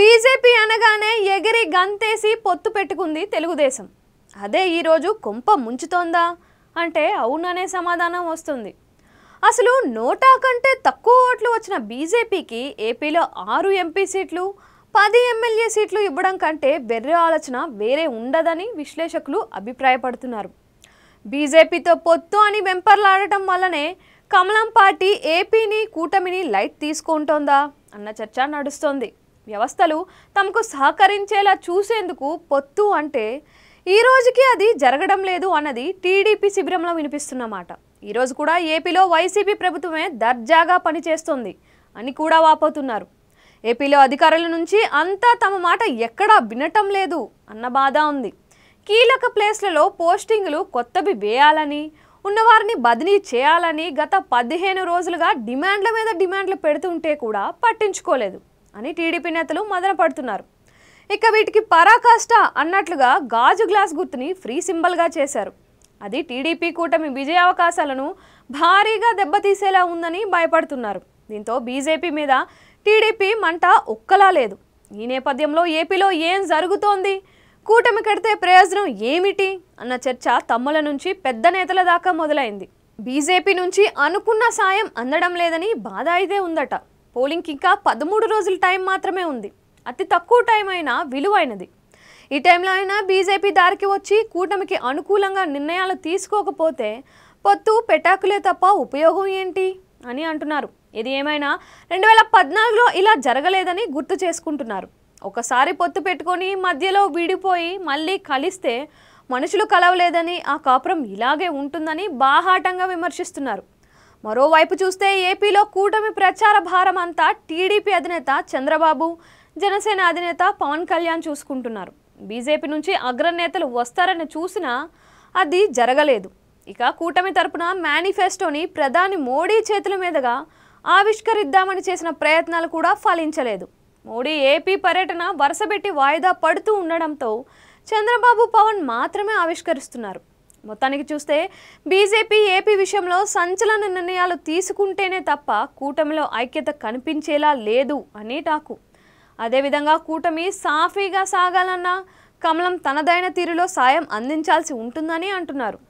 BJP అనగానే ఎగిరి గంతేసి పొత్తు పెట్టుకుంది తెలుగుదేశం అదే ఈరోజు కొంప ముంచుతోందా అంటే అవుననే సమాధానం వస్తుంది అసలు నోటా కంటే తక్కువ ఓట్లు వచ్చిన బీజేపీకి ఏపీలో ఆరు ఎంపీ సీట్లు పది ఎమ్మెల్యే సీట్లు ఇవ్వడం కంటే వెర్రె ఆలోచన వేరే ఉండదని విశ్లేషకులు అభిప్రాయపడుతున్నారు బీజేపీతో పొత్తు అని వెంపర్లాడటం వల్లనే కమలం పార్టీ ఏపీని కూటమిని లైట్ తీసుకుంటోందా అన్న చర్చ నడుస్తోంది వ్యవస్థలు తమకు సహకరించేలా చూసేందుకు పొత్తు అంటే ఈ రోజుకి అది జరగడం లేదు అన్నది టీడీపీ శిబిరంలో వినిపిస్తున్నమాట ఈరోజు కూడా ఏపీలో వైసీపీ ప్రభుత్వమే దర్జాగా పనిచేస్తుంది అని కూడా వాపోతున్నారు ఏపీలో అధికారుల నుంచి అంతా తమ మాట ఎక్కడా వినటం లేదు అన్న బాధ ఉంది కీలక ప్లేస్లలో పోస్టింగులు కొత్తవి వేయాలని ఉన్నవారిని బదిలీ చేయాలని గత పదిహేను రోజులుగా డిమాండ్ల మీద డిమాండ్లు పెడుతుంటే కూడా పట్టించుకోలేదు అని టీడీపీ నేతలు మదన పడుతున్నారు ఇక వీటికి పరాకాష్ట అన్నట్లుగా గాజు గ్లాస్ గుర్తుని ఫ్రీ సింబల్గా చేశారు అది టీడీపీ కూటమి విజయావకాశాలను భారీగా దెబ్బతీసేలా ఉందని భయపడుతున్నారు దీంతో బీజేపీ మీద టీడీపీ మంట ఒక్కలా లేదు ఈ నేపథ్యంలో ఏపీలో ఏం జరుగుతోంది కూటమి కడితే ప్రయోజనం ఏమిటి అన్న చర్చ తమ్ముల నుంచి పెద్ద నేతల దాకా మొదలైంది బీజేపీ నుంచి అనుకున్న సాయం అందడం లేదని బాధ అయితే ఉందట పోలింగ్కి ఇంకా పదమూడు రోజుల టైం మాత్రమే ఉంది అతి తక్కువ టైం అయినా విలువైనది ఈ టైంలో అయినా బీజేపీ దారికి వచ్చి కూటమికి అనుకూలంగా నిర్ణయాలు తీసుకోకపోతే పొత్తు పెటాకులే తప్ప ఉపయోగం ఏంటి అని అంటున్నారు ఇది ఏమైనా రెండు వేల పద్నాలుగులో ఇలా జరగలేదని గుర్తు చేసుకుంటున్నారు ఒకసారి పొత్తు పెట్టుకొని మధ్యలో విడిపోయి మళ్ళీ కలిస్తే మనుషులు కలవలేదని ఆ కాపురం ఇలాగే ఉంటుందని బాహాటంగా విమర్శిస్తున్నారు మరోవైపు చూస్తే ఏపీలో కూటమి ప్రచార భారం అంతా టీడీపీ అధినేత చంద్రబాబు జనసేన అధినేత పవన్ కళ్యాణ్ చూసుకుంటున్నారు బీజేపీ నుంచి అగ్రనేతలు వస్తారని చూసినా అది జరగలేదు ఇక కూటమి తరపున మేనిఫెస్టోని ప్రధాని మోడీ చేతుల మీదుగా ఆవిష్కరిద్దామని చేసిన ప్రయత్నాలు కూడా ఫలించలేదు మోడీ ఏపీ పర్యటన వరుసబెట్టి వాయిదా పడుతూ ఉండడంతో చంద్రబాబు పవన్ మాత్రమే ఆవిష్కరిస్తున్నారు మొత్తానికి చూస్తే బీజేపీ ఏపీ విషయంలో సంచలన నిర్ణయాలు తీసుకుంటేనే తప్ప కూటమిలో ఐక్యత కనిపించేలా లేదు అని టాకు అదేవిధంగా కూటమి సాఫీగా సాగాలన్నా కమలం తనదైన తీరులో సాయం అందించాల్సి ఉంటుందని అంటున్నారు